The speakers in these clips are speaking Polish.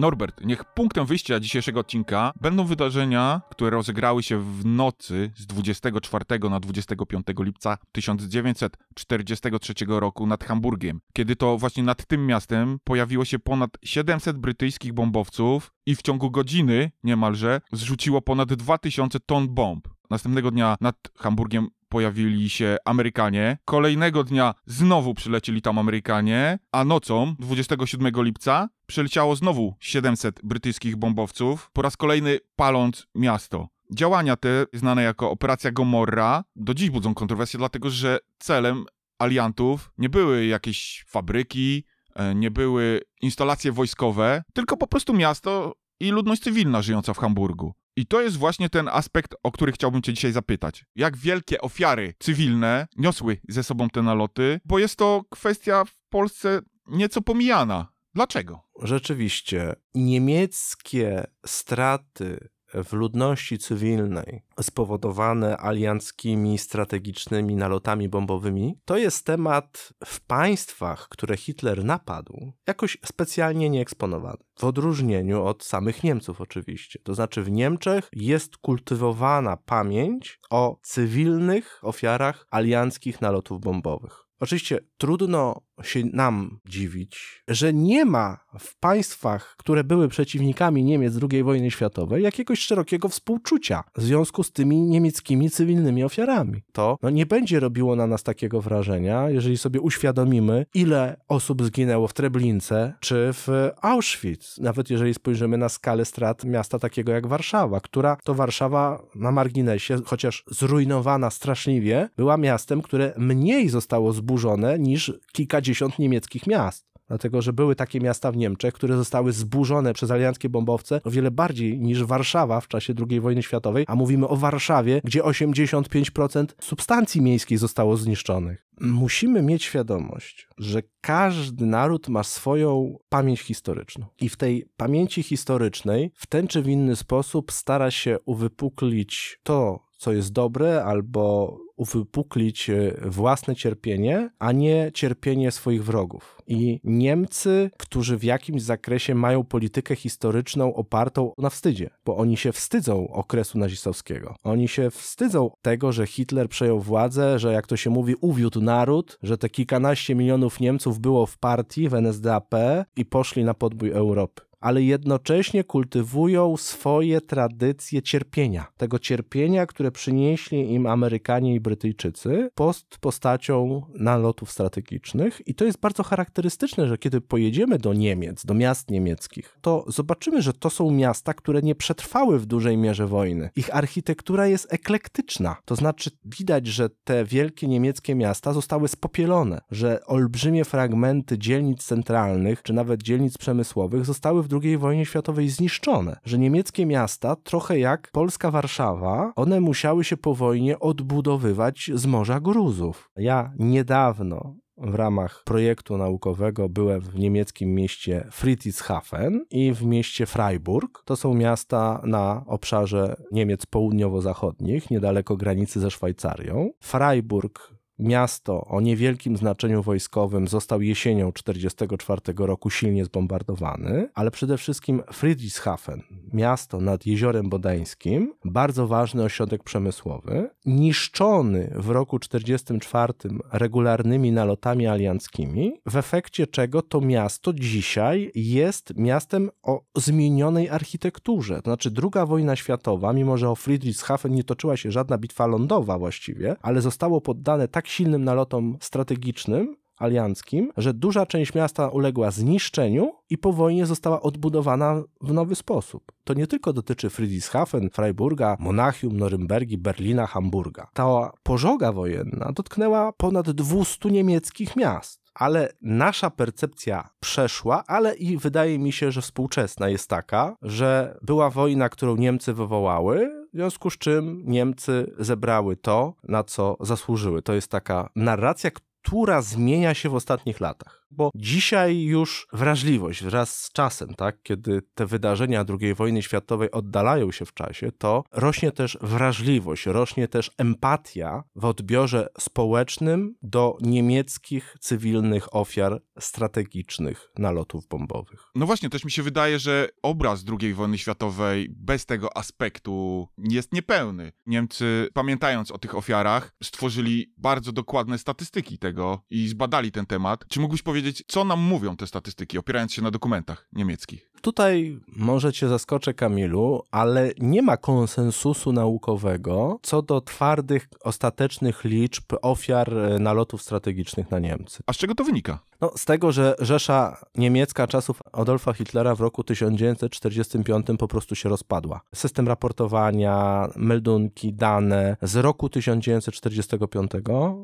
Norbert, niech punktem wyjścia dzisiejszego odcinka będą wydarzenia, które rozegrały się w nocy z 24 na 25 lipca 1943 roku nad Hamburgiem, kiedy to właśnie nad tym miastem pojawiło się ponad 700 brytyjskich bombowców i w ciągu godziny niemalże zrzuciło ponad 2000 ton bomb. Następnego dnia nad Hamburgiem pojawili się Amerykanie. Kolejnego dnia znowu przylecieli tam Amerykanie, a nocą 27 lipca przyleciało znowu 700 brytyjskich bombowców, po raz kolejny paląc miasto. Działania te, znane jako Operacja Gomorra, do dziś budzą kontrowersje, dlatego że celem aliantów nie były jakieś fabryki, e, nie były instalacje wojskowe, tylko po prostu miasto i ludność cywilna żyjąca w Hamburgu. I to jest właśnie ten aspekt, o który chciałbym Cię dzisiaj zapytać. Jak wielkie ofiary cywilne niosły ze sobą te naloty? Bo jest to kwestia w Polsce nieco pomijana. Dlaczego? Rzeczywiście, niemieckie straty w ludności cywilnej spowodowane alianckimi strategicznymi nalotami bombowymi, to jest temat w państwach, które Hitler napadł, jakoś specjalnie nieeksponowany. W odróżnieniu od samych Niemców, oczywiście. To znaczy, w Niemczech jest kultywowana pamięć o cywilnych ofiarach alianckich nalotów bombowych. Oczywiście trudno się nam dziwić, że nie ma w państwach, które były przeciwnikami Niemiec II wojny światowej, jakiegoś szerokiego współczucia w związku z tymi niemieckimi cywilnymi ofiarami. To no, nie będzie robiło na nas takiego wrażenia, jeżeli sobie uświadomimy, ile osób zginęło w Treblince czy w Auschwitz. Nawet jeżeli spojrzymy na skalę strat miasta takiego jak Warszawa, która to Warszawa na marginesie, chociaż zrujnowana straszliwie, była miastem, które mniej zostało zburzone niż kilkadziesiąt kilkadziesiąt niemieckich miast. Dlatego, że były takie miasta w Niemczech, które zostały zburzone przez alianckie bombowce o wiele bardziej niż Warszawa w czasie II wojny światowej, a mówimy o Warszawie, gdzie 85% substancji miejskiej zostało zniszczonych. Musimy mieć świadomość, że każdy naród ma swoją pamięć historyczną. I w tej pamięci historycznej w ten czy w inny sposób stara się uwypuklić to, co jest dobre, albo uwypuklić e, własne cierpienie, a nie cierpienie swoich wrogów. I Niemcy, którzy w jakimś zakresie mają politykę historyczną opartą na wstydzie, bo oni się wstydzą okresu nazistowskiego. Oni się wstydzą tego, że Hitler przejął władzę, że jak to się mówi, uwiódł naród, że te kilkanaście milionów Niemców było w partii, w NSDAP i poszli na podbój Europy ale jednocześnie kultywują swoje tradycje cierpienia. Tego cierpienia, które przynieśli im Amerykanie i Brytyjczycy post postacią nalotów strategicznych. I to jest bardzo charakterystyczne, że kiedy pojedziemy do Niemiec, do miast niemieckich, to zobaczymy, że to są miasta, które nie przetrwały w dużej mierze wojny. Ich architektura jest eklektyczna. To znaczy widać, że te wielkie niemieckie miasta zostały spopielone, że olbrzymie fragmenty dzielnic centralnych, czy nawet dzielnic przemysłowych zostały w II wojnie światowej zniszczone, że niemieckie miasta, trochę jak polska Warszawa, one musiały się po wojnie odbudowywać z morza gruzów. Ja niedawno w ramach projektu naukowego byłem w niemieckim mieście Friedrichshafen i w mieście Freiburg. To są miasta na obszarze Niemiec południowo-zachodnich, niedaleko granicy ze Szwajcarią. Freiburg Miasto o niewielkim znaczeniu wojskowym został jesienią 1944 roku silnie zbombardowany, ale przede wszystkim Friedrichshafen, miasto nad Jeziorem Bodeńskim, bardzo ważny ośrodek przemysłowy, niszczony w roku 1944 regularnymi nalotami alianckimi, w efekcie czego to miasto dzisiaj jest miastem o zmienionej architekturze. To znaczy, II wojna światowa, mimo że o Friedrichshafen nie toczyła się żadna bitwa lądowa właściwie, ale zostało poddane tak silnym nalotom strategicznym alianckim, że duża część miasta uległa zniszczeniu i po wojnie została odbudowana w nowy sposób. To nie tylko dotyczy Friedrichshafen, Freiburga, Monachium, Norymbergi, Berlina, Hamburga. Ta pożoga wojenna dotknęła ponad 200 niemieckich miast ale nasza percepcja przeszła, ale i wydaje mi się, że współczesna jest taka, że była wojna, którą Niemcy wywołały, w związku z czym Niemcy zebrały to, na co zasłużyły. To jest taka narracja, która zmienia się w ostatnich latach bo dzisiaj już wrażliwość wraz z czasem, tak, kiedy te wydarzenia II wojny światowej oddalają się w czasie, to rośnie też wrażliwość, rośnie też empatia w odbiorze społecznym do niemieckich cywilnych ofiar strategicznych nalotów bombowych. No właśnie, też mi się wydaje, że obraz II wojny światowej bez tego aspektu jest niepełny. Niemcy, pamiętając o tych ofiarach, stworzyli bardzo dokładne statystyki tego i zbadali ten temat. Czy mógłbyś powiedzieć, powiedzieć, co nam mówią te statystyki, opierając się na dokumentach niemieckich. Tutaj może cię zaskoczę, Kamilu, ale nie ma konsensusu naukowego co do twardych, ostatecznych liczb ofiar e, nalotów strategicznych na Niemcy. A z czego to wynika? No, z tego, że Rzesza Niemiecka czasów Adolfa Hitlera w roku 1945 po prostu się rozpadła. System raportowania, meldunki, dane z roku 1945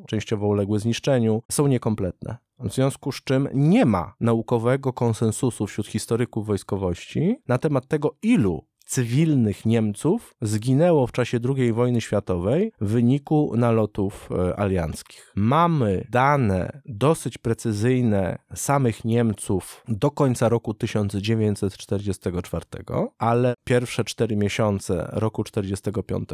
częściowo uległy zniszczeniu, są niekompletne. W związku z czym nie ma naukowego konsensusu wśród historyków wojskowych, wojskowości na temat tego, ilu cywilnych Niemców zginęło w czasie II wojny światowej w wyniku nalotów e, alianckich. Mamy dane dosyć precyzyjne samych Niemców do końca roku 1944, ale pierwsze cztery miesiące roku 1945,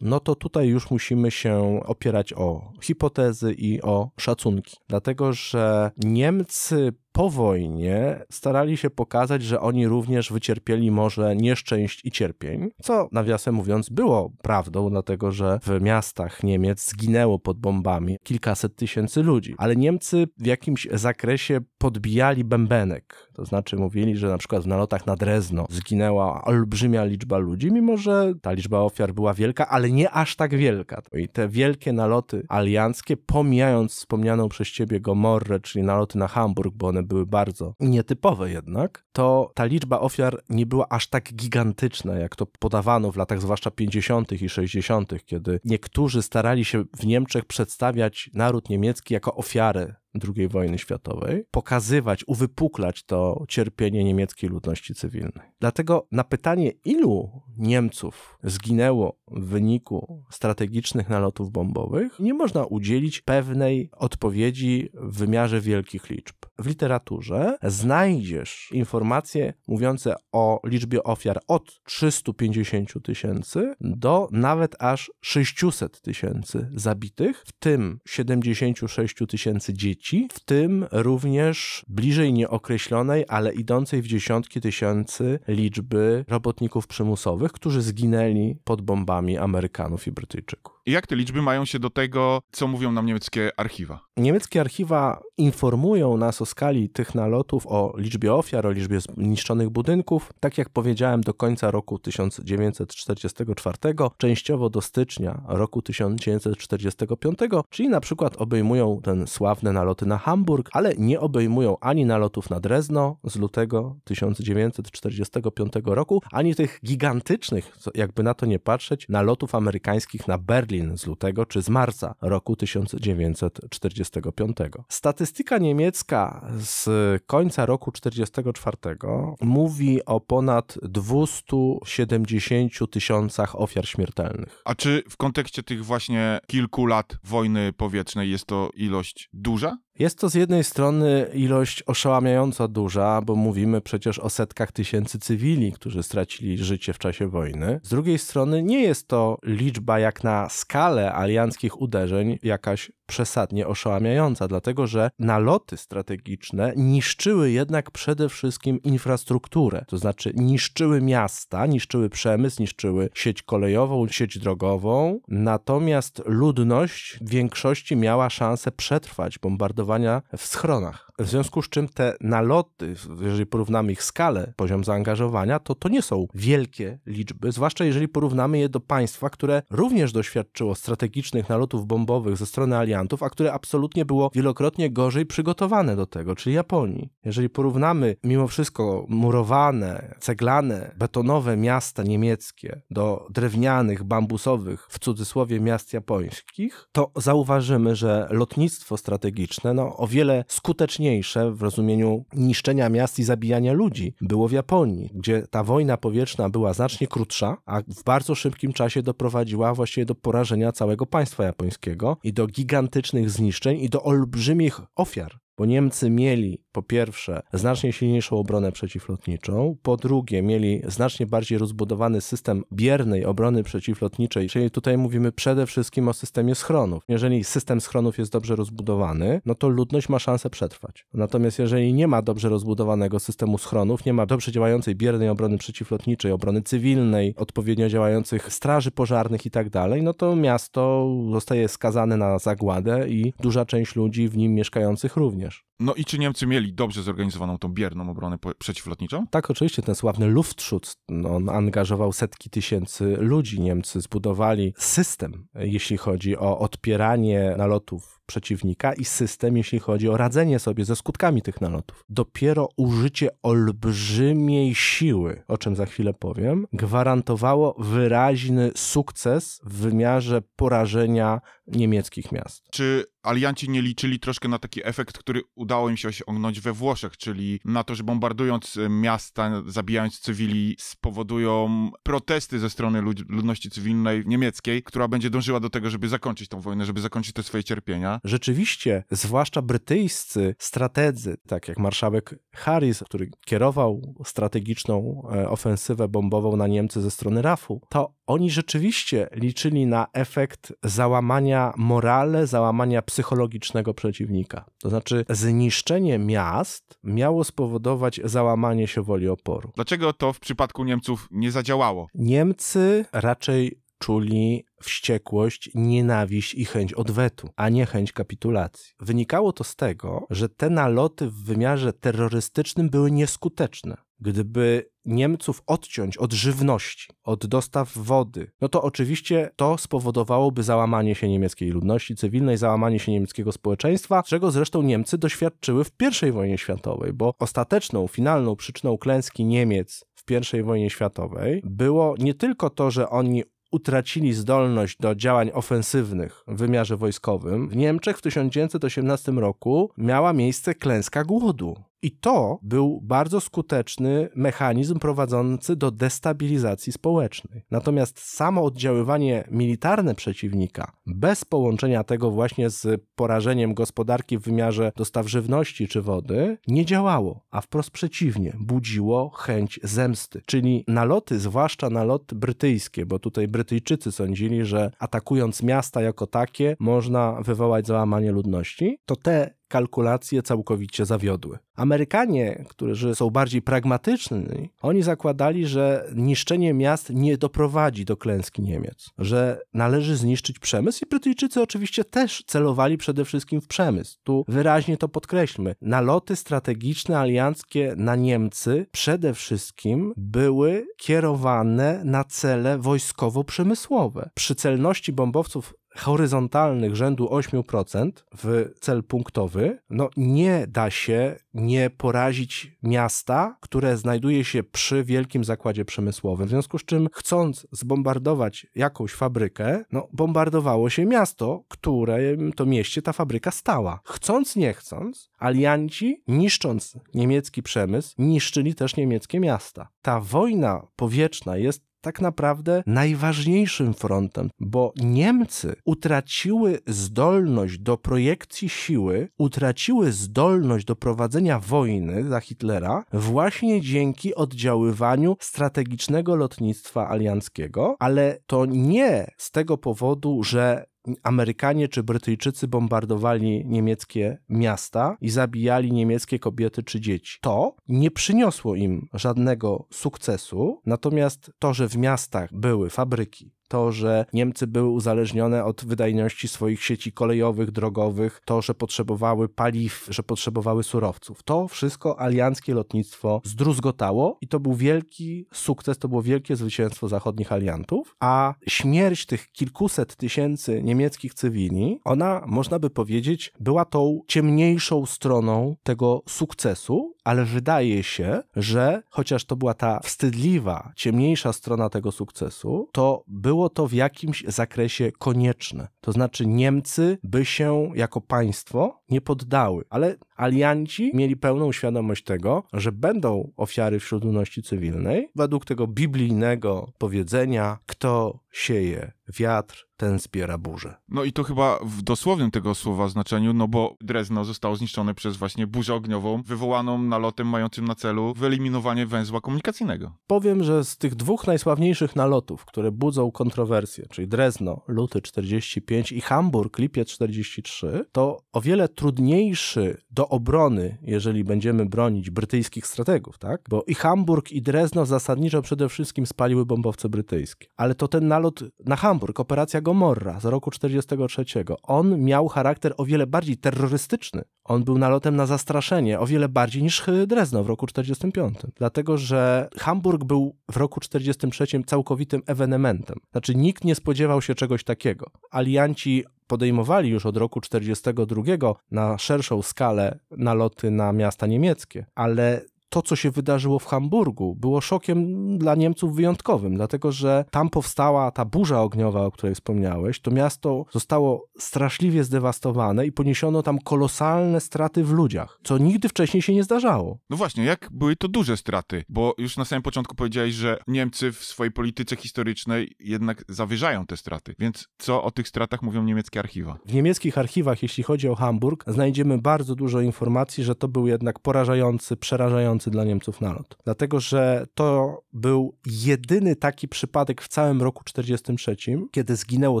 no to tutaj już musimy się opierać o hipotezy i o szacunki, dlatego że Niemcy po wojnie starali się pokazać, że oni również wycierpieli może nieszczęść i cierpień, co nawiasem mówiąc było prawdą, dlatego że w miastach Niemiec zginęło pod bombami kilkaset tysięcy ludzi. Ale Niemcy w jakimś zakresie podbijali bębenek, to znaczy mówili, że na przykład w nalotach na Drezno zginęła olbrzymia liczba ludzi, mimo że ta liczba ofiar była wielka, ale nie aż tak wielka. No I te wielkie naloty alianckie, pomijając wspomnianą przez ciebie Gomorrę, czyli naloty na Hamburg, bo one one były bardzo nietypowe jednak, to ta liczba ofiar nie była aż tak gigantyczna, jak to podawano w latach zwłaszcza 50. i 60., kiedy niektórzy starali się w Niemczech przedstawiać naród niemiecki jako ofiary. II wojny światowej, pokazywać, uwypuklać to cierpienie niemieckiej ludności cywilnej. Dlatego na pytanie, ilu Niemców zginęło w wyniku strategicznych nalotów bombowych, nie można udzielić pewnej odpowiedzi w wymiarze wielkich liczb. W literaturze znajdziesz informacje mówiące o liczbie ofiar od 350 tysięcy do nawet aż 600 tysięcy zabitych, w tym 76 tysięcy dzieci dzieci, w tym również bliżej nieokreślonej, ale idącej w dziesiątki tysięcy liczby robotników przymusowych, którzy zginęli pod bombami Amerykanów i Brytyjczyków. Jak te liczby mają się do tego, co mówią nam niemieckie archiwa? Niemieckie archiwa informują nas o skali tych nalotów, o liczbie ofiar, o liczbie zniszczonych budynków. Tak jak powiedziałem, do końca roku 1944, częściowo do stycznia roku 1945, czyli na przykład obejmują ten sławne naloty na Hamburg, ale nie obejmują ani nalotów na Drezno z lutego 1945 roku, ani tych gigantycznych, jakby na to nie patrzeć, nalotów amerykańskich na Berlin Berlin z lutego czy z marca roku 1945. Statystyka niemiecka z końca roku 1944 mówi o ponad 270 tysiącach ofiar śmiertelnych. A czy w kontekście tych właśnie kilku lat wojny powietrznej jest to ilość duża? Jest to z jednej strony ilość oszałamiająco duża, bo mówimy przecież o setkach tysięcy cywili, którzy stracili życie w czasie wojny. Z drugiej strony nie jest to liczba jak na skalę alianckich uderzeń jakaś przesadnie oszałamiająca, dlatego że naloty strategiczne niszczyły jednak przede wszystkim infrastrukturę, to znaczy niszczyły miasta, niszczyły przemysł, niszczyły sieć kolejową, sieć drogową, natomiast ludność w większości miała szansę przetrwać bombardowania w schronach. W związku z czym te naloty, jeżeli porównamy ich skalę, poziom zaangażowania, to to nie są wielkie liczby, zwłaszcza jeżeli porównamy je do państwa, które również doświadczyło strategicznych nalotów bombowych ze strony aliantów, a które absolutnie było wielokrotnie gorzej przygotowane do tego, czyli Japonii. Jeżeli porównamy mimo wszystko murowane, ceglane, betonowe miasta niemieckie do drewnianych, bambusowych, w cudzysłowie miast japońskich, to zauważymy, że lotnictwo strategiczne no, o wiele skuteczniejsze najsilniejsze w rozumieniu niszczenia miast i zabijania ludzi było w Japonii, gdzie ta wojna powietrzna była znacznie krótsza, a w bardzo szybkim czasie doprowadziła właściwie do porażenia całego państwa japońskiego i do gigantycznych zniszczeń i do olbrzymich ofiar bo Niemcy mieli po pierwsze znacznie silniejszą obronę przeciwlotniczą, po drugie mieli znacznie bardziej rozbudowany system biernej obrony przeciwlotniczej, czyli tutaj mówimy przede wszystkim o systemie schronów. Jeżeli system schronów jest dobrze rozbudowany, no to ludność ma szansę przetrwać. Natomiast jeżeli nie ma dobrze rozbudowanego systemu schronów, nie ma dobrze działającej biernej obrony przeciwlotniczej, obrony cywilnej, odpowiednio działających straży pożarnych i tak dalej, no to miasto zostaje skazane na zagładę i duża część ludzi w nim mieszkających również. No i czy Niemcy mieli dobrze zorganizowaną tą bierną obronę przeciwlotniczą? Tak, oczywiście, ten sławny Luftschutz, no, on angażował setki tysięcy ludzi. Niemcy zbudowali system, e, jeśli chodzi o odpieranie nalotów przeciwnika i system, jeśli chodzi o radzenie sobie ze skutkami tych nalotów. Dopiero użycie olbrzymiej siły, o czym za chwilę powiem, gwarantowało wyraźny sukces w wymiarze porażenia niemieckich miast. Czy alianci nie liczyli troszkę na taki efekt, który udało im się osiągnąć we Włoszech, czyli na to, że bombardując y, miasta, zabijając cywili, spowodują protesty ze strony ludności cywilnej niemieckiej, która będzie dążyła do tego, żeby zakończyć tą wojnę, żeby zakończyć te swoje cierpienia rzeczywiście, zwłaszcza brytyjscy strategzy, tak jak marszałek Harris, który kierował strategiczną e, ofensywę bombową na Niemcy ze strony RAF-u, to oni rzeczywiście liczyli na efekt załamania morale, załamania psychologicznego przeciwnika. To znaczy, zniszczenie miast miało spowodować załamanie się woli oporu. Dlaczego to w przypadku Niemców nie zadziałało? Niemcy raczej czuli wściekłość, nienawiść i chęć odwetu, a nie chęć kapitulacji. Wynikało to z tego, że te naloty w wymiarze terrorystycznym były nieskuteczne. Gdyby Niemców odciąć od żywności, od dostaw wody, no to oczywiście to spowodowałoby załamanie się niemieckiej ludności cywilnej, załamanie się niemieckiego społeczeństwa, czego zresztą Niemcy doświadczyły w I wojnie światowej, bo ostateczną, finalną przyczyną klęski Niemiec w I wojnie światowej było nie tylko to, że oni utracili zdolność do działań ofensywnych w wymiarze wojskowym, w Niemczech w 1918 roku miała miejsce klęska głodu. I to był bardzo skuteczny mechanizm prowadzący do destabilizacji społecznej. Natomiast samo oddziaływanie militarne przeciwnika, bez połączenia tego właśnie z porażeniem gospodarki w wymiarze dostaw żywności czy wody, nie działało, a wprost przeciwnie, budziło chęć zemsty. Czyli naloty, zwłaszcza naloty brytyjskie, bo tutaj Brytyjczycy sądzili, że atakując miasta jako takie, można wywołać załamanie ludności, to te kalkulacje całkowicie zawiodły. Amerykanie, którzy są bardziej pragmatyczni, oni zakładali, że niszczenie miast nie doprowadzi do klęski Niemiec, że należy zniszczyć przemysł i Brytyjczycy oczywiście też celowali przede wszystkim w przemysł. Tu wyraźnie to podkreślmy. Naloty strategiczne alianckie na Niemcy przede wszystkim były kierowane na cele wojskowo-przemysłowe. Przy celności bombowców horyzontalnych rzędu 8% w cel punktowy, no nie da się nie porazić miasta, które znajduje się przy wielkim zakładzie przemysłowym. W związku z czym, chcąc zbombardować jakąś fabrykę, no bombardowało się miasto, które to mieście ta fabryka stała. Chcąc, nie chcąc, alianci, niszcząc niemiecki przemysł, niszczyli też niemieckie miasta. Ta wojna powietrzna jest tak naprawdę najważniejszym frontem, bo Niemcy utraciły zdolność do projekcji siły, utraciły zdolność do prowadzenia wojny za Hitlera właśnie dzięki oddziaływaniu strategicznego lotnictwa alianckiego, ale to nie z tego powodu, że Amerykanie czy Brytyjczycy bombardowali niemieckie miasta i zabijali niemieckie kobiety czy dzieci. To nie przyniosło im żadnego sukcesu, natomiast to, że w miastach były fabryki, to, że Niemcy były uzależnione od wydajności swoich sieci kolejowych, drogowych, to, że potrzebowały paliw, że potrzebowały surowców. To wszystko alianckie lotnictwo zdruzgotało i to był wielki sukces, to było wielkie zwycięstwo zachodnich aliantów, a śmierć tych kilkuset tysięcy niemieckich cywili, ona, można by powiedzieć, była tą ciemniejszą stroną tego sukcesu, ale wydaje się, że chociaż to była ta wstydliwa, ciemniejsza strona tego sukcesu, to było było to w jakimś zakresie konieczne. To znaczy Niemcy by się jako państwo nie poddały, ale alianci mieli pełną świadomość tego, że będą ofiary wśród ludności cywilnej. Według tego biblijnego powiedzenia, kto sieje wiatr, ten zbiera burzę. No i to chyba w dosłownym tego słowa znaczeniu, no bo Drezno zostało zniszczone przez właśnie burzę ogniową, wywołaną nalotem mającym na celu wyeliminowanie węzła komunikacyjnego. Powiem, że z tych dwóch najsławniejszych nalotów, które budzą kontrowersje, czyli Drezno luty 45 i Hamburg lipiec 43, to o wiele trudniejszy do obrony, jeżeli będziemy bronić brytyjskich strategów, tak? Bo i Hamburg, i Drezno zasadniczo przede wszystkim spaliły bombowce brytyjskie. Ale to ten nalot na Hamburg, operacja Gomorra z roku 1943, on miał charakter o wiele bardziej terrorystyczny on był nalotem na zastraszenie o wiele bardziej niż e, Drezno w roku 45. Dlatego, że Hamburg był w roku 43 całkowitym ewenementem. Znaczy nikt nie spodziewał się czegoś takiego. Alianci podejmowali już od roku 42 na szerszą skalę naloty na miasta niemieckie, ale to, co się wydarzyło w Hamburgu, było szokiem dla Niemców wyjątkowym, dlatego że tam powstała ta burza ogniowa, o której wspomniałeś. To miasto zostało straszliwie zdewastowane i poniesiono tam kolosalne straty w ludziach, co nigdy wcześniej się nie zdarzało. No właśnie, jak były to duże straty? Bo już na samym początku powiedziałeś, że Niemcy w swojej polityce historycznej jednak zawyżają te straty. Więc co o tych stratach mówią niemieckie archiwa? W niemieckich archiwach, jeśli chodzi o Hamburg, znajdziemy bardzo dużo informacji, że to był jednak porażający, przerażający dla Niemców na lot. Dlatego, że to był jedyny taki przypadek w całym roku 43, kiedy zginęło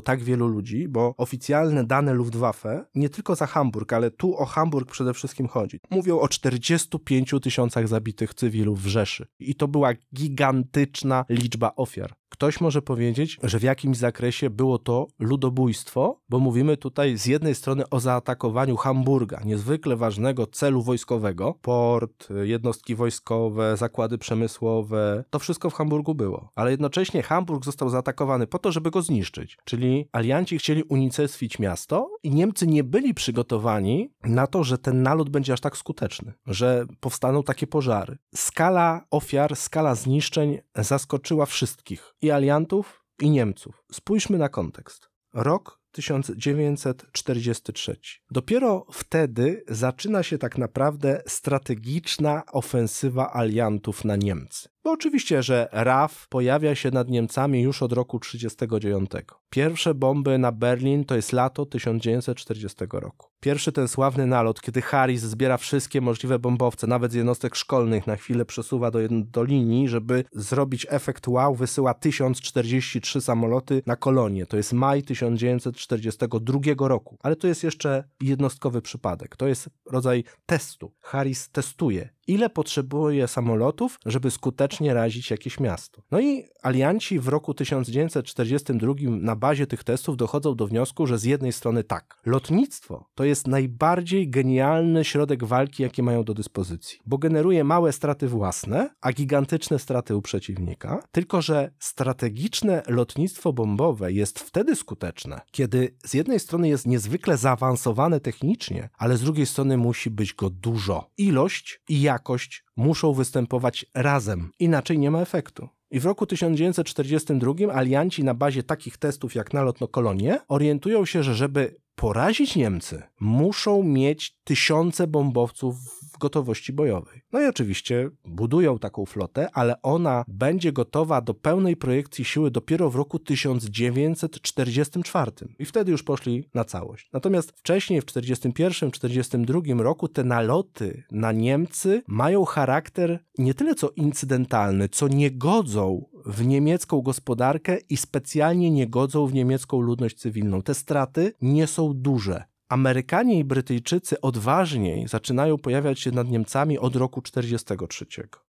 tak wielu ludzi, bo oficjalne dane Luftwaffe, nie tylko za Hamburg, ale tu o Hamburg przede wszystkim chodzi, mówią o 45 tysiącach zabitych cywilów w Rzeszy. I to była gigantyczna liczba ofiar. Ktoś może powiedzieć, że w jakimś zakresie było to ludobójstwo, bo mówimy tutaj z jednej strony o zaatakowaniu Hamburga, niezwykle ważnego celu wojskowego, port, jednostki jednostki wojskowe, zakłady przemysłowe. To wszystko w Hamburgu było. Ale jednocześnie Hamburg został zaatakowany po to, żeby go zniszczyć. Czyli alianci chcieli unicestwić miasto i Niemcy nie byli przygotowani na to, że ten nalot będzie aż tak skuteczny, że powstaną takie pożary. Skala ofiar, skala zniszczeń zaskoczyła wszystkich. I aliantów, i Niemców. Spójrzmy na kontekst. Rok 1943. Dopiero wtedy zaczyna się tak naprawdę strategiczna ofensywa aliantów na Niemcy oczywiście, że RAF pojawia się nad Niemcami już od roku 1939. Pierwsze bomby na Berlin to jest lato 1940 roku. Pierwszy ten sławny nalot, kiedy Harris zbiera wszystkie możliwe bombowce, nawet z jednostek szkolnych, na chwilę przesuwa do, do linii, żeby zrobić efekt wow, wysyła 1043 samoloty na kolonie. To jest maj 1942 roku. Ale to jest jeszcze jednostkowy przypadek. To jest rodzaj testu. Harris testuje ile potrzebuje samolotów, żeby skutecznie zacznie razić jakieś miasto. No i alianci w roku 1942 na bazie tych testów dochodzą do wniosku, że z jednej strony tak, lotnictwo to jest najbardziej genialny środek walki, jaki mają do dyspozycji, bo generuje małe straty własne, a gigantyczne straty u przeciwnika, tylko że strategiczne lotnictwo bombowe jest wtedy skuteczne, kiedy z jednej strony jest niezwykle zaawansowane technicznie, ale z drugiej strony musi być go dużo. Ilość i jakość muszą występować razem inaczej nie ma efektu. I w roku 1942 alianci na bazie takich testów jak nalot na kolonie orientują się, że żeby porazić Niemcy, muszą mieć tysiące bombowców gotowości bojowej. No i oczywiście budują taką flotę, ale ona będzie gotowa do pełnej projekcji siły dopiero w roku 1944. I wtedy już poszli na całość. Natomiast wcześniej, w 1941-1942 roku, te naloty na Niemcy mają charakter nie tyle co incydentalny, co nie godzą w niemiecką gospodarkę i specjalnie nie godzą w niemiecką ludność cywilną. Te straty nie są duże. Amerykanie i Brytyjczycy odważniej zaczynają pojawiać się nad Niemcami od roku 43.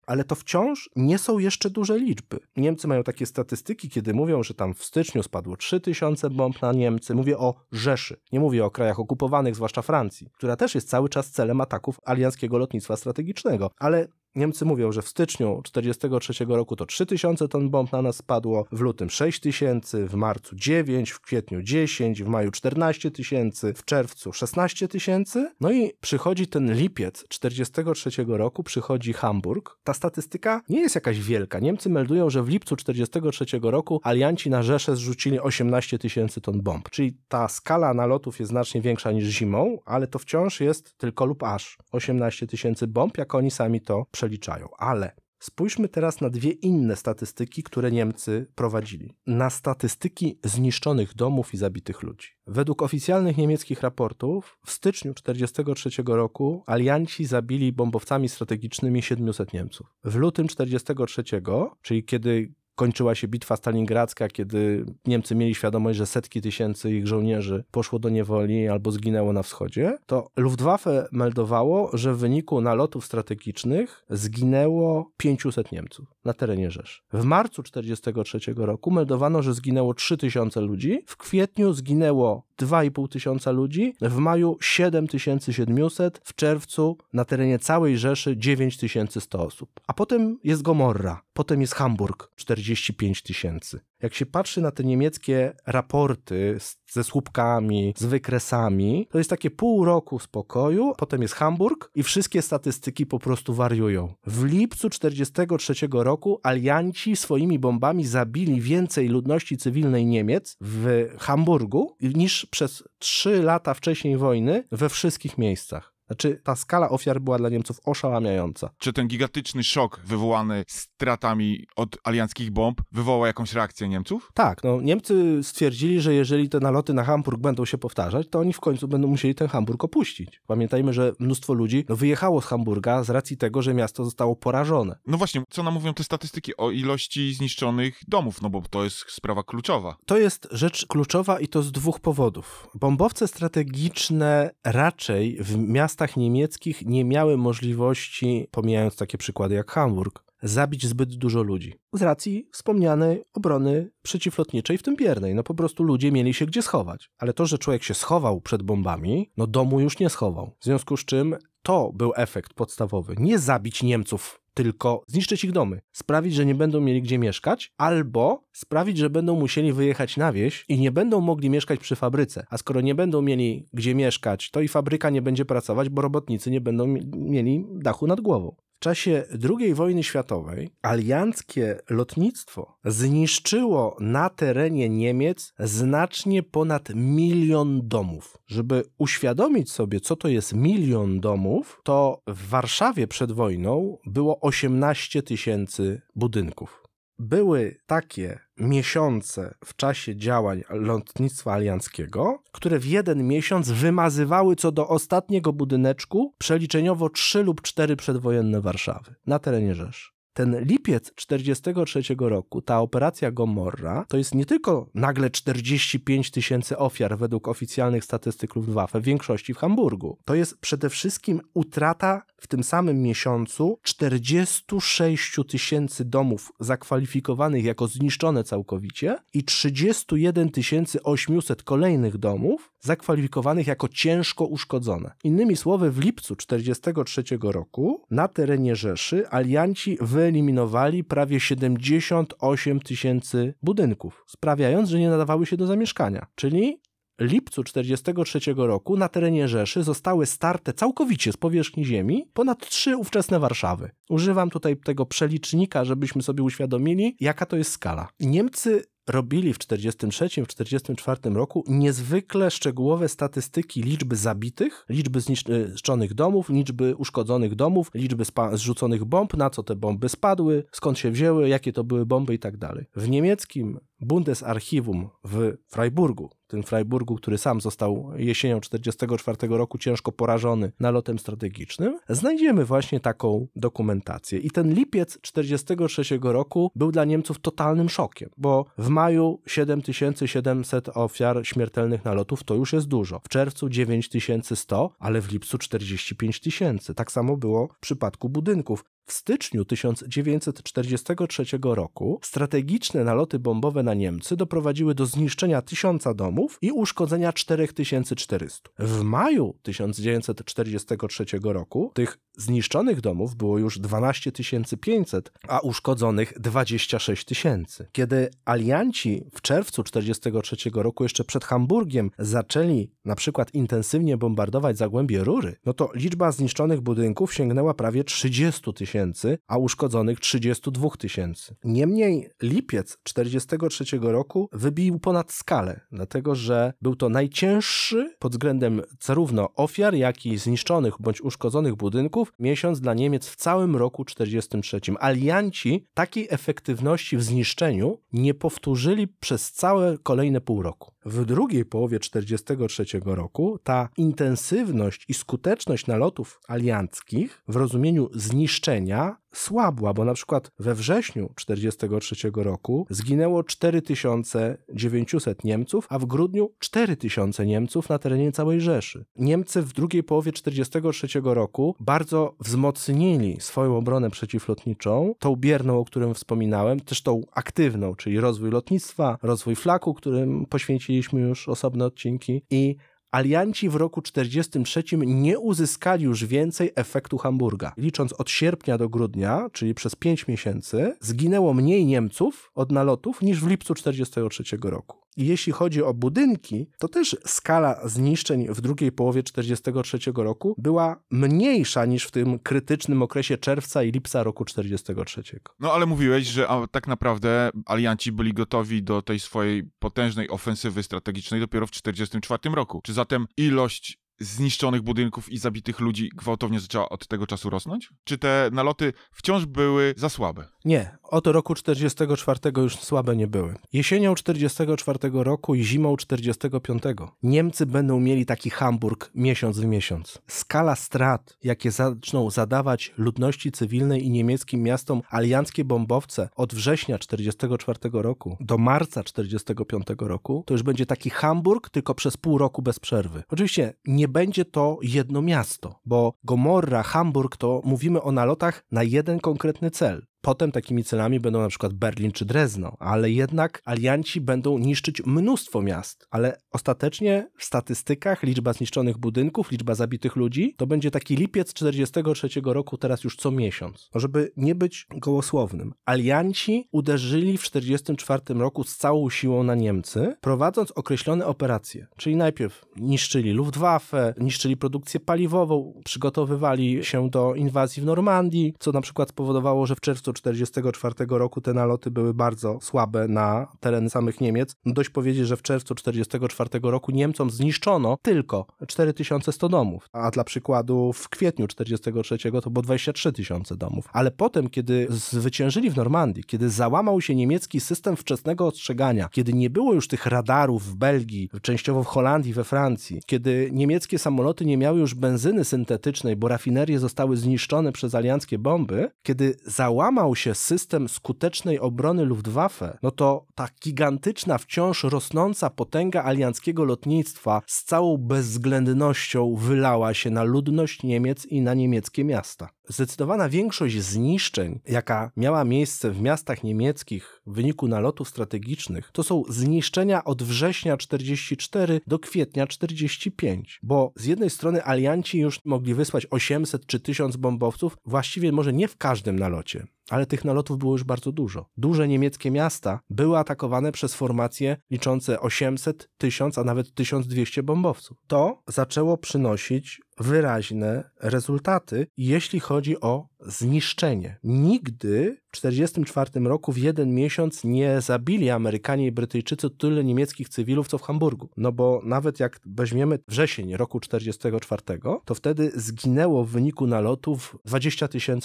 Ale to wciąż nie są jeszcze duże liczby. Niemcy mają takie statystyki, kiedy mówią, że tam w styczniu spadło 3000 bomb na Niemcy. Mówię o Rzeszy, nie mówię o krajach okupowanych, zwłaszcza Francji, która też jest cały czas celem ataków alianckiego lotnictwa strategicznego. Ale Niemcy mówią, że w styczniu 1943 roku to 3000 ton bomb na nas spadło, w lutym 6000, w marcu 9, w kwietniu 10, w maju 14 tysięcy, w czerwcu 16 tysięcy. No i przychodzi ten lipiec 1943 roku, przychodzi Hamburg. Ta statystyka nie jest jakaś wielka. Niemcy meldują, że w lipcu 1943 roku alianci na Rzeszę zrzucili 18 tysięcy ton bomb. Czyli ta skala nalotów jest znacznie większa niż zimą, ale to wciąż jest tylko lub aż 18 tysięcy bomb, jak oni sami to przeliczają. Ale spójrzmy teraz na dwie inne statystyki, które Niemcy prowadzili. Na statystyki zniszczonych domów i zabitych ludzi. Według oficjalnych niemieckich raportów w styczniu 1943 roku alianci zabili bombowcami strategicznymi 700 Niemców. W lutym 1943, czyli kiedy kończyła się bitwa stalingradzka, kiedy Niemcy mieli świadomość, że setki tysięcy ich żołnierzy poszło do niewoli albo zginęło na wschodzie, to Luftwaffe meldowało, że w wyniku nalotów strategicznych zginęło 500 Niemców na terenie Rzeszy. W marcu 1943 roku meldowano, że zginęło 3000 ludzi, w kwietniu zginęło 2,5 tysiąca ludzi, w maju 7700, w czerwcu na terenie całej Rzeszy 9100 osób. A potem jest Gomorra. Potem jest Hamburg, 45 tysięcy. Jak się patrzy na te niemieckie raporty z, ze słupkami, z wykresami, to jest takie pół roku spokoju, potem jest Hamburg i wszystkie statystyki po prostu wariują. W lipcu 1943 roku alianci swoimi bombami zabili więcej ludności cywilnej Niemiec w Hamburgu niż przez trzy lata wcześniej wojny we wszystkich miejscach. Znaczy, ta skala ofiar była dla Niemców oszałamiająca. Czy ten gigantyczny szok wywołany stratami od alianckich bomb wywołał jakąś reakcję Niemców? Tak, no Niemcy stwierdzili, że jeżeli te naloty na Hamburg będą się powtarzać, to oni w końcu będą musieli ten Hamburg opuścić. Pamiętajmy, że mnóstwo ludzi no, wyjechało z Hamburga z racji tego, że miasto zostało porażone. No właśnie, co nam mówią te statystyki o ilości zniszczonych domów, no bo to jest sprawa kluczowa. To jest rzecz kluczowa i to z dwóch powodów. Bombowce strategiczne raczej w miastach miastach niemieckich nie miały możliwości, pomijając takie przykłady jak Hamburg, zabić zbyt dużo ludzi. Z racji wspomnianej obrony przeciwlotniczej, w tym biernej. No po prostu ludzie mieli się gdzie schować. Ale to, że człowiek się schował przed bombami, no domu już nie schował. W związku z czym to był efekt podstawowy. Nie zabić Niemców tylko zniszczyć ich domy, sprawić, że nie będą mieli gdzie mieszkać, albo sprawić, że będą musieli wyjechać na wieś i nie będą mogli mieszkać przy fabryce. A skoro nie będą mieli gdzie mieszkać, to i fabryka nie będzie pracować, bo robotnicy nie będą mieli dachu nad głową czasie II wojny światowej alianckie lotnictwo zniszczyło na terenie Niemiec znacznie ponad milion domów. Żeby uświadomić sobie, co to jest milion domów, to w Warszawie przed wojną było 18 tysięcy budynków były takie miesiące w czasie działań lotnictwa alianckiego, które w jeden miesiąc wymazywały co do ostatniego budyneczku przeliczeniowo trzy lub cztery przedwojenne Warszawy na terenie Rzesz ten lipiec 43 roku, ta operacja Gomorra, to jest nie tylko nagle 45 tysięcy ofiar według oficjalnych statystyk Luftwaffe, w większości w Hamburgu. To jest przede wszystkim utrata w tym samym miesiącu 46 tysięcy domów zakwalifikowanych jako zniszczone całkowicie i 31 tysięcy 800 kolejnych domów zakwalifikowanych jako ciężko uszkodzone. Innymi słowy, w lipcu 43 roku na terenie Rzeszy alianci wy wyeliminowali prawie 78 tysięcy budynków, sprawiając, że nie nadawały się do zamieszkania. Czyli lipcu 1943 roku na terenie Rzeszy zostały starte całkowicie z powierzchni ziemi ponad trzy ówczesne Warszawy. Używam tutaj tego przelicznika, żebyśmy sobie uświadomili, jaka to jest skala. Niemcy robili w 1943, w 1944 roku niezwykle szczegółowe statystyki liczby zabitych, liczby zniszczonych domów, liczby uszkodzonych domów, liczby zrzuconych bomb, na co te bomby spadły, skąd się wzięły, jakie to były bomby i tak dalej. W niemieckim Bundesarchivum w Freiburgu tym Freiburgu, który sam został jesienią 1944 roku ciężko porażony nalotem strategicznym, znajdziemy właśnie taką dokumentację. I ten lipiec 1943 roku był dla Niemców totalnym szokiem, bo w maju 7700 ofiar śmiertelnych nalotów to już jest dużo, w czerwcu 9100, ale w lipcu 45 tysięcy. Tak samo było w przypadku budynków. W styczniu 1943 roku strategiczne naloty bombowe na Niemcy doprowadziły do zniszczenia tysiąca domów, i uszkodzenia 4400. W maju 1943 roku tych zniszczonych domów było już 12 500, a uszkodzonych 26 tysięcy. Kiedy alianci w czerwcu 1943 roku jeszcze przed Hamburgiem zaczęli na przykład intensywnie bombardować zagłębie rury, no to liczba zniszczonych budynków sięgnęła prawie 30 tysięcy, a uszkodzonych 32 tysięcy. Niemniej lipiec 1943 roku wybił ponad skalę, dlatego że był to najcięższy pod względem zarówno ofiar, jak i zniszczonych bądź uszkodzonych budynków miesiąc dla Niemiec w całym roku 1943. Alianci takiej efektywności w zniszczeniu nie powtórzyli przez całe kolejne pół roku. W drugiej połowie 1943 roku ta intensywność i skuteczność nalotów alianckich w rozumieniu zniszczenia słabła, bo na przykład we wrześniu 1943 roku zginęło 4900 Niemców, a w grudniu 4000 Niemców na terenie całej Rzeszy. Niemcy w drugiej połowie 1943 roku bardzo wzmocnili swoją obronę przeciwlotniczą, tą bierną, o którym wspominałem, też tą aktywną, czyli rozwój lotnictwa, rozwój flaku, którym poświęcili mieliśmy już osobne odcinki i Alianci w roku 43 nie uzyskali już więcej efektu Hamburga. Licząc od sierpnia do grudnia, czyli przez 5 miesięcy, zginęło mniej Niemców od nalotów niż w lipcu 43 roku. Jeśli chodzi o budynki, to też skala zniszczeń w drugiej połowie 1943 roku była mniejsza niż w tym krytycznym okresie czerwca i lipca roku 1943. No ale mówiłeś, że tak naprawdę alianci byli gotowi do tej swojej potężnej ofensywy strategicznej dopiero w 1944 roku. Czy zatem ilość zniszczonych budynków i zabitych ludzi gwałtownie zaczęła od tego czasu rosnąć? Czy te naloty wciąż były za słabe? Nie, od roku 44 już słabe nie były. Jesienią 44 roku i zimą 45 Niemcy będą mieli taki Hamburg miesiąc w miesiąc. Skala strat, jakie zaczną zadawać ludności cywilnej i niemieckim miastom alianckie bombowce od września 44 roku do marca 45 roku, to już będzie taki Hamburg tylko przez pół roku bez przerwy. Oczywiście nie będzie to jedno miasto, bo Gomorra, Hamburg to mówimy o nalotach na jeden konkretny cel. Potem takimi celami będą na przykład Berlin czy Drezno, ale jednak alianci będą niszczyć mnóstwo miast, ale ostatecznie w statystykach liczba zniszczonych budynków, liczba zabitych ludzi to będzie taki lipiec 43 roku teraz już co miesiąc. Żeby nie być gołosłownym, alianci uderzyli w 44 roku z całą siłą na Niemcy, prowadząc określone operacje, czyli najpierw niszczyli Luftwaffe, niszczyli produkcję paliwową, przygotowywali się do inwazji w Normandii, co na przykład spowodowało, że w czerwcu 1944 roku te naloty były bardzo słabe na tereny samych Niemiec. Dość powiedzieć, że w czerwcu 1944 roku Niemcom zniszczono tylko 4100 domów, a dla przykładu w kwietniu 1943 to było 23 tysiące domów. Ale potem, kiedy zwyciężyli w Normandii, kiedy załamał się niemiecki system wczesnego ostrzegania, kiedy nie było już tych radarów w Belgii, częściowo w Holandii, we Francji, kiedy niemieckie samoloty nie miały już benzyny syntetycznej, bo rafinerie zostały zniszczone przez alianckie bomby, kiedy załamał utrzymał się system skutecznej obrony Luftwaffe, no to ta gigantyczna, wciąż rosnąca potęga alianckiego lotnictwa z całą bezwzględnością wylała się na ludność Niemiec i na niemieckie miasta. Zdecydowana większość zniszczeń, jaka miała miejsce w miastach niemieckich w wyniku nalotów strategicznych, to są zniszczenia od września 44 do kwietnia 45, bo z jednej strony alianci już mogli wysłać 800 czy 1000 bombowców, właściwie może nie w każdym nalocie ale tych nalotów było już bardzo dużo. Duże niemieckie miasta były atakowane przez formacje liczące 800, 1000, a nawet 1200 bombowców. To zaczęło przynosić wyraźne rezultaty, jeśli chodzi o zniszczenie. Nigdy w 1944 roku w jeden miesiąc nie zabili Amerykanie i Brytyjczycy tyle niemieckich cywilów, co w Hamburgu. No bo nawet jak weźmiemy wrzesień roku 1944, to wtedy zginęło w wyniku nalotów 20 200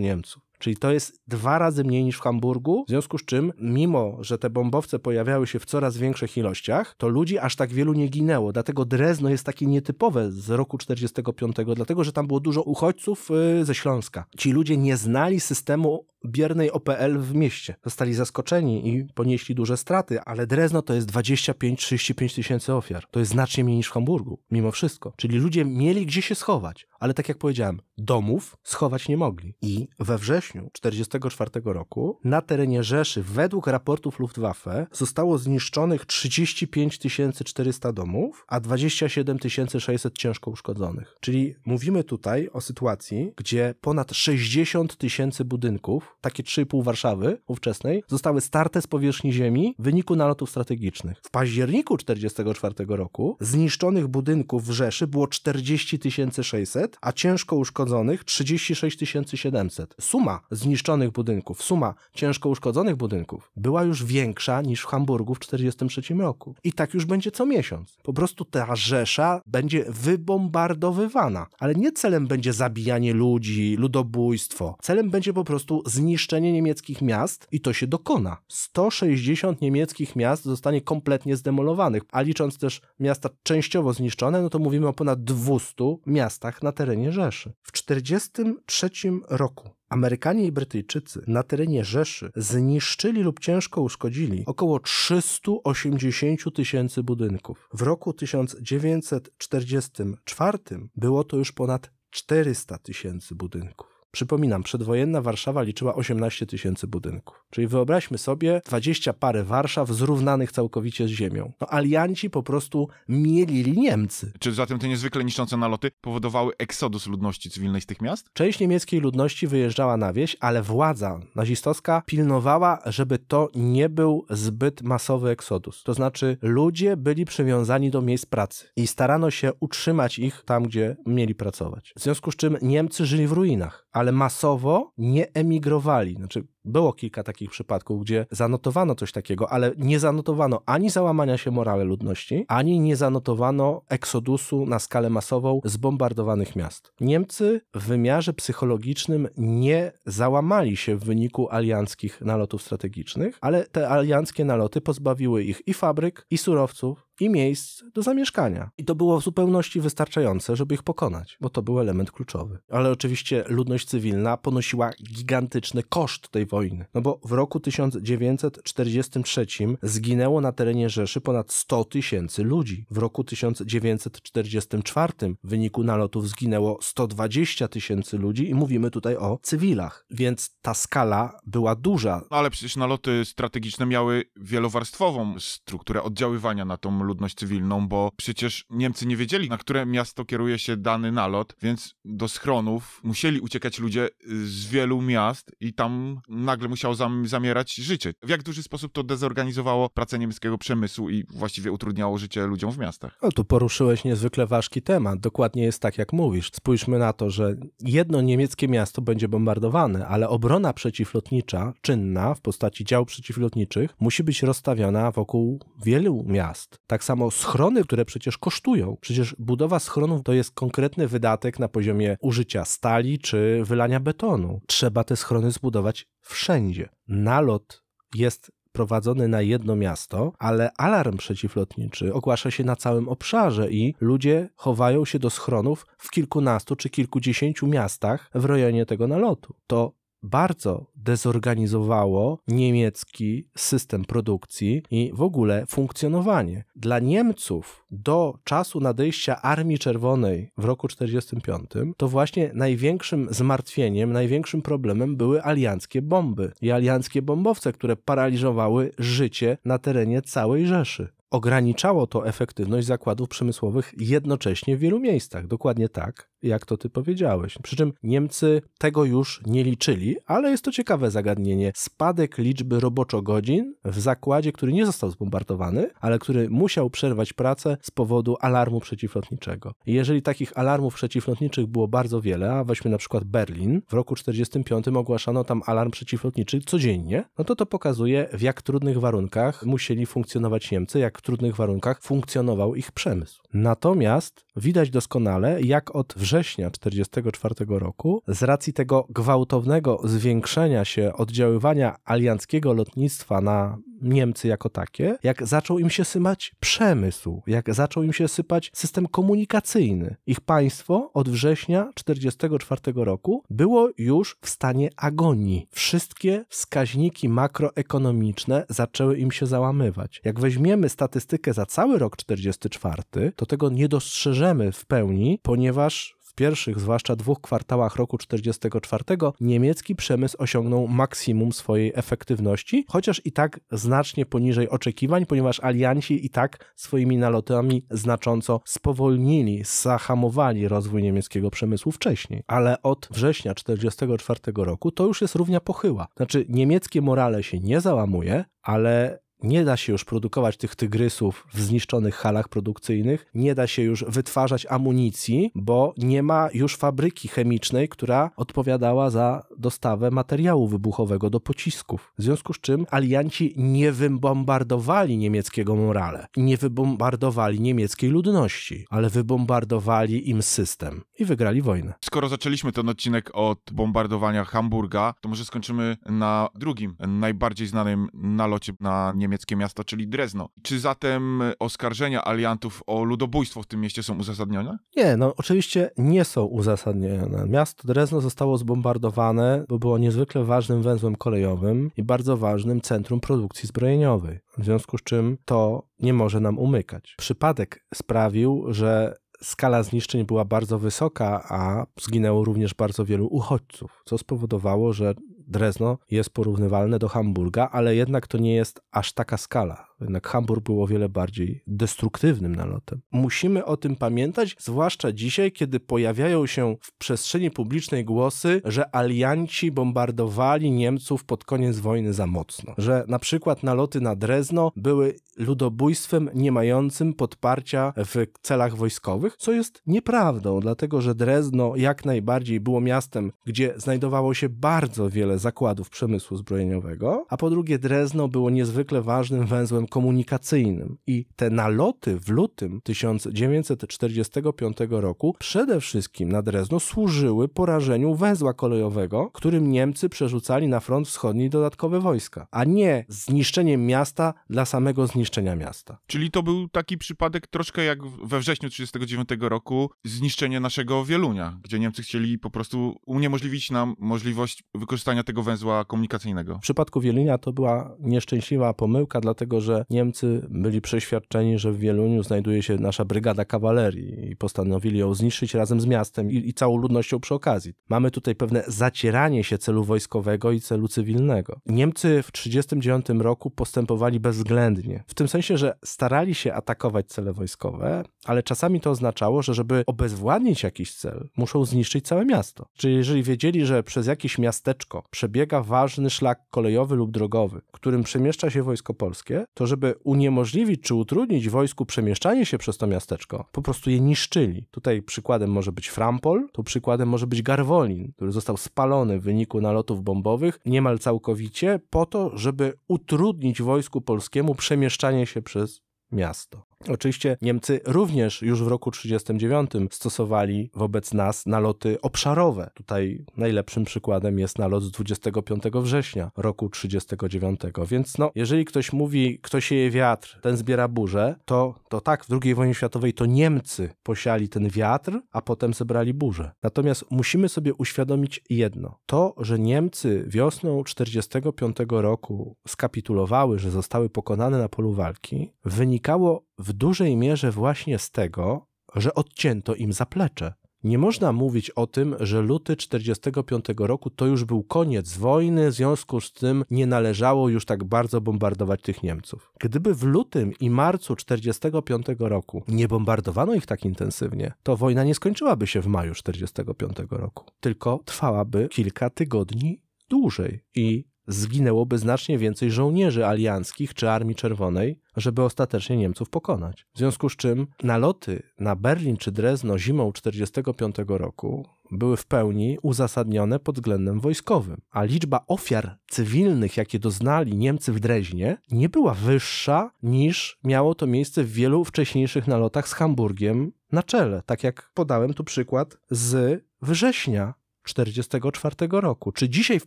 Niemców. Czyli to jest dwa razy mniej niż w Hamburgu, w związku z czym, mimo że te bombowce pojawiały się w coraz większych ilościach, to ludzi aż tak wielu nie ginęło. Dlatego Drezno jest takie nietypowe z roku 44 1945, dlatego że tam było dużo uchodźców y, ze Śląska. Ci ludzie nie znali systemu biernej OPL w mieście. Zostali zaskoczeni i ponieśli duże straty, ale Drezno to jest 25-35 tysięcy ofiar. To jest znacznie mniej niż w Hamburgu, mimo wszystko. Czyli ludzie mieli gdzie się schować ale tak jak powiedziałem, domów schować nie mogli. I we wrześniu 1944 roku na terenie Rzeszy, według raportów Luftwaffe, zostało zniszczonych 35 400 domów, a 27 600 ciężko uszkodzonych. Czyli mówimy tutaj o sytuacji, gdzie ponad 60 tysięcy budynków, takie 3,5 Warszawy ówczesnej, zostały starte z powierzchni ziemi w wyniku nalotów strategicznych. W październiku 1944 roku zniszczonych budynków w Rzeszy było 40 600, a ciężko uszkodzonych 36 700. Suma zniszczonych budynków, suma ciężko uszkodzonych budynków była już większa niż w Hamburgu w 1943 roku. I tak już będzie co miesiąc. Po prostu ta rzesza będzie wybombardowywana. Ale nie celem będzie zabijanie ludzi, ludobójstwo. Celem będzie po prostu zniszczenie niemieckich miast i to się dokona. 160 niemieckich miast zostanie kompletnie zdemolowanych, a licząc też miasta częściowo zniszczone, no to mówimy o ponad 200 miastach na terenie Rzeszy. W 1943 roku Amerykanie i Brytyjczycy na terenie Rzeszy zniszczyli lub ciężko uszkodzili około 380 tysięcy budynków. W roku 1944 było to już ponad 400 tysięcy budynków. Przypominam, przedwojenna Warszawa liczyła 18 tysięcy budynków. Czyli wyobraźmy sobie 20 parę Warszaw zrównanych całkowicie z ziemią. No, alianci po prostu mielili Niemcy. Czy zatem te niezwykle niszczące naloty powodowały eksodus ludności cywilnej z tych miast? Część niemieckiej ludności wyjeżdżała na wieś, ale władza nazistowska pilnowała, żeby to nie był zbyt masowy eksodus. To znaczy ludzie byli przywiązani do miejsc pracy i starano się utrzymać ich tam, gdzie mieli pracować. W związku z czym Niemcy żyli w ruinach, ale ale masowo nie emigrowali. Znaczy, było kilka takich przypadków, gdzie zanotowano coś takiego, ale nie zanotowano ani załamania się morale ludności, ani nie zanotowano eksodusu na skalę masową z bombardowanych miast. Niemcy w wymiarze psychologicznym nie załamali się w wyniku alianckich nalotów strategicznych, ale te alianckie naloty pozbawiły ich i fabryk, i surowców, i miejsc do zamieszkania. I to było w zupełności wystarczające, żeby ich pokonać, bo to był element kluczowy. Ale oczywiście ludność cywilna ponosiła gigantyczny koszt tej wojny, no bo w roku 1943 zginęło na terenie Rzeszy ponad 100 tysięcy ludzi. W roku 1944 w wyniku nalotów zginęło 120 tysięcy ludzi i mówimy tutaj o cywilach, więc ta skala była duża. No ale przecież naloty strategiczne miały wielowarstwową strukturę oddziaływania na tą ludność cywilną, bo przecież Niemcy nie wiedzieli, na które miasto kieruje się dany nalot, więc do schronów musieli uciekać ludzie z wielu miast i tam nagle musiało zam zamierać życie. W jak duży sposób to dezorganizowało pracę niemieckiego przemysłu i właściwie utrudniało życie ludziom w miastach. No tu poruszyłeś niezwykle ważki temat. Dokładnie jest tak, jak mówisz. Spójrzmy na to, że jedno niemieckie miasto będzie bombardowane, ale obrona przeciwlotnicza, czynna w postaci dział przeciwlotniczych, musi być rozstawiona wokół wielu miast. Tak samo schrony, które przecież kosztują. Przecież budowa schronów to jest konkretny wydatek na poziomie użycia stali czy wylania betonu. Trzeba te schrony zbudować wszędzie. Nalot jest prowadzony na jedno miasto, ale alarm przeciwlotniczy ogłasza się na całym obszarze i ludzie chowają się do schronów w kilkunastu czy kilkudziesięciu miastach w rejonie tego nalotu. To bardzo dezorganizowało niemiecki system produkcji i w ogóle funkcjonowanie. Dla Niemców do czasu nadejścia Armii Czerwonej w roku 1945 to właśnie największym zmartwieniem, największym problemem były alianckie bomby i alianckie bombowce, które paraliżowały życie na terenie całej Rzeszy ograniczało to efektywność zakładów przemysłowych jednocześnie w wielu miejscach. Dokładnie tak, jak to ty powiedziałeś. Przy czym Niemcy tego już nie liczyli, ale jest to ciekawe zagadnienie. Spadek liczby roboczogodzin w zakładzie, który nie został zbombardowany, ale który musiał przerwać pracę z powodu alarmu przeciwlotniczego. Jeżeli takich alarmów przeciwlotniczych było bardzo wiele, a weźmy na przykład Berlin, w roku 45 ogłaszano tam alarm przeciwlotniczy codziennie, no to to pokazuje w jak trudnych warunkach musieli funkcjonować Niemcy, jak w trudnych warunkach funkcjonował ich przemysł. Natomiast widać doskonale, jak od września września 1944 roku, z racji tego gwałtownego zwiększenia się oddziaływania alianckiego lotnictwa na Niemcy jako takie, jak zaczął im się sypać przemysł, jak zaczął im się sypać system komunikacyjny. Ich państwo od września 1944 roku było już w stanie agonii. Wszystkie wskaźniki makroekonomiczne zaczęły im się załamywać. Jak weźmiemy statystykę za cały rok 1944, to tego nie dostrzeżemy w pełni, ponieważ pierwszych, zwłaszcza dwóch kwartałach roku 1944, niemiecki przemysł osiągnął maksimum swojej efektywności, chociaż i tak znacznie poniżej oczekiwań, ponieważ alianci i tak swoimi nalotami znacząco spowolnili, zahamowali rozwój niemieckiego przemysłu wcześniej. Ale od września 1944 roku to już jest równia pochyła. Znaczy niemieckie morale się nie załamuje, ale nie da się już produkować tych tygrysów w zniszczonych halach produkcyjnych, nie da się już wytwarzać amunicji, bo nie ma już fabryki chemicznej, która odpowiadała za dostawę materiału wybuchowego do pocisków. W związku z czym alianci nie wybombardowali niemieckiego morale, nie wybombardowali niemieckiej ludności, ale wybombardowali im system i wygrali wojnę. Skoro zaczęliśmy ten odcinek od bombardowania Hamburga, to może skończymy na drugim, najbardziej znanym nalocie na nie niemieckie miasta, czyli Drezno. Czy zatem oskarżenia aliantów o ludobójstwo w tym mieście są uzasadnione? Nie, no oczywiście nie są uzasadnione. Miasto Drezno zostało zbombardowane, bo było niezwykle ważnym węzłem kolejowym i bardzo ważnym centrum produkcji zbrojeniowej. W związku z czym to nie może nam umykać. Przypadek sprawił, że skala zniszczeń była bardzo wysoka, a zginęło również bardzo wielu uchodźców, co spowodowało, że Drezno jest porównywalne do Hamburga, ale jednak to nie jest aż taka skala. Jednak Hamburg był o wiele bardziej destruktywnym nalotem. Musimy o tym pamiętać, zwłaszcza dzisiaj, kiedy pojawiają się w przestrzeni publicznej głosy, że alianci bombardowali Niemców pod koniec wojny za mocno. Że na przykład naloty na Drezno były ludobójstwem nie mającym podparcia w celach wojskowych, co jest nieprawdą, dlatego że Drezno jak najbardziej było miastem, gdzie znajdowało się bardzo wiele zakładów przemysłu zbrojeniowego, a po drugie Drezno było niezwykle ważnym węzłem komunikacyjnym. I te naloty w lutym 1945 roku przede wszystkim na Drezno służyły porażeniu węzła kolejowego, którym Niemcy przerzucali na front wschodni dodatkowe wojska, a nie zniszczeniem miasta dla samego zniszczenia miasta. Czyli to był taki przypadek troszkę jak we wrześniu 1939 roku zniszczenie naszego Wielunia, gdzie Niemcy chcieli po prostu uniemożliwić nam możliwość wykorzystania tego węzła komunikacyjnego. W przypadku Wielunia to była nieszczęśliwa pomyłka, dlatego że że Niemcy byli przeświadczeni, że w Wieluniu znajduje się nasza brygada kawalerii i postanowili ją zniszczyć razem z miastem i, i całą ludnością przy okazji. Mamy tutaj pewne zacieranie się celu wojskowego i celu cywilnego. Niemcy w 1939 roku postępowali bezwzględnie, w tym sensie, że starali się atakować cele wojskowe, ale czasami to oznaczało, że żeby obezwładnić jakiś cel, muszą zniszczyć całe miasto. Czyli jeżeli wiedzieli, że przez jakieś miasteczko przebiega ważny szlak kolejowy lub drogowy, którym przemieszcza się wojsko polskie, to to żeby uniemożliwić czy utrudnić wojsku przemieszczanie się przez to miasteczko, po prostu je niszczyli. Tutaj przykładem może być Frampol, tu przykładem może być Garwolin, który został spalony w wyniku nalotów bombowych niemal całkowicie po to, żeby utrudnić wojsku polskiemu przemieszczanie się przez miasto. Oczywiście Niemcy również już w roku 1939 stosowali wobec nas naloty obszarowe. Tutaj najlepszym przykładem jest nalot z 25 września roku 1939. Więc no, jeżeli ktoś mówi, kto sieje wiatr, ten zbiera burzę, to, to tak, w II wojnie światowej to Niemcy posiali ten wiatr, a potem zebrali burzę. Natomiast musimy sobie uświadomić jedno. To, że Niemcy wiosną 1945 roku skapitulowały, że zostały pokonane na polu walki, wynikało w dużej mierze właśnie z tego, że odcięto im zaplecze. Nie można mówić o tym, że luty 1945 roku to już był koniec wojny, w związku z tym nie należało już tak bardzo bombardować tych Niemców. Gdyby w lutym i marcu 1945 roku nie bombardowano ich tak intensywnie, to wojna nie skończyłaby się w maju 1945 roku, tylko trwałaby kilka tygodni dłużej. I zginęłoby znacznie więcej żołnierzy alianckich czy Armii Czerwonej, żeby ostatecznie Niemców pokonać. W związku z czym naloty na Berlin czy Drezno zimą 1945 roku były w pełni uzasadnione pod względem wojskowym, a liczba ofiar cywilnych, jakie doznali Niemcy w Dreźnie, nie była wyższa niż miało to miejsce w wielu wcześniejszych nalotach z Hamburgiem na czele, tak jak podałem tu przykład z września 44 roku. Czy dzisiaj w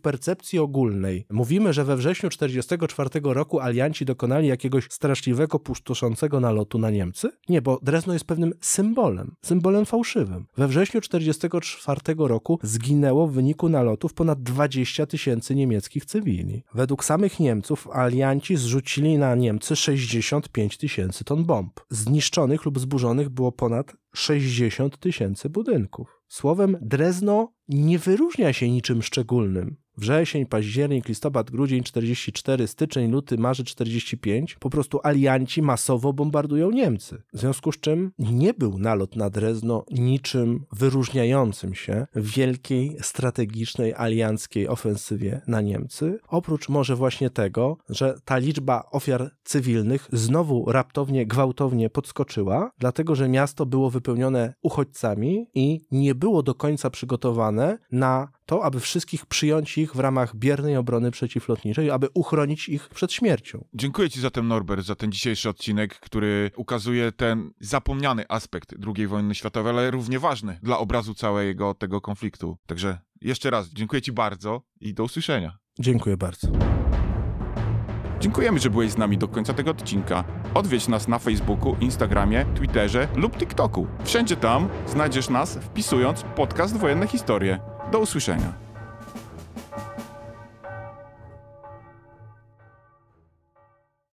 percepcji ogólnej mówimy, że we wrześniu 44 roku alianci dokonali jakiegoś straszliwego, pustoszącego nalotu na Niemcy? Nie, bo Drezno jest pewnym symbolem, symbolem fałszywym. We wrześniu 44 roku zginęło w wyniku nalotów ponad 20 tysięcy niemieckich cywili. Według samych Niemców alianci zrzucili na Niemcy 65 tysięcy ton bomb. Zniszczonych lub zburzonych było ponad 60 tysięcy budynków. Słowem, Drezno nie wyróżnia się niczym szczególnym wrzesień, październik, listopad, grudzień 44, styczeń, luty, marzec 45, po prostu alianci masowo bombardują Niemcy. W związku z czym nie był nalot na Drezno niczym wyróżniającym się w wielkiej, strategicznej, alianckiej ofensywie na Niemcy, oprócz może właśnie tego, że ta liczba ofiar cywilnych znowu raptownie, gwałtownie podskoczyła, dlatego że miasto było wypełnione uchodźcami i nie było do końca przygotowane na to, aby wszystkich przyjąć ich w ramach biernej obrony przeciwlotniczej, aby uchronić ich przed śmiercią. Dziękuję Ci zatem, Norbert, za ten dzisiejszy odcinek, który ukazuje ten zapomniany aspekt II wojny światowej, ale równie ważny dla obrazu całego tego konfliktu. Także jeszcze raz dziękuję Ci bardzo i do usłyszenia. Dziękuję bardzo. Dziękujemy, że byłeś z nami do końca tego odcinka. Odwiedź nas na Facebooku, Instagramie, Twitterze lub TikToku. Wszędzie tam znajdziesz nas wpisując podcast Wojenne Historie. Do usłyszenia.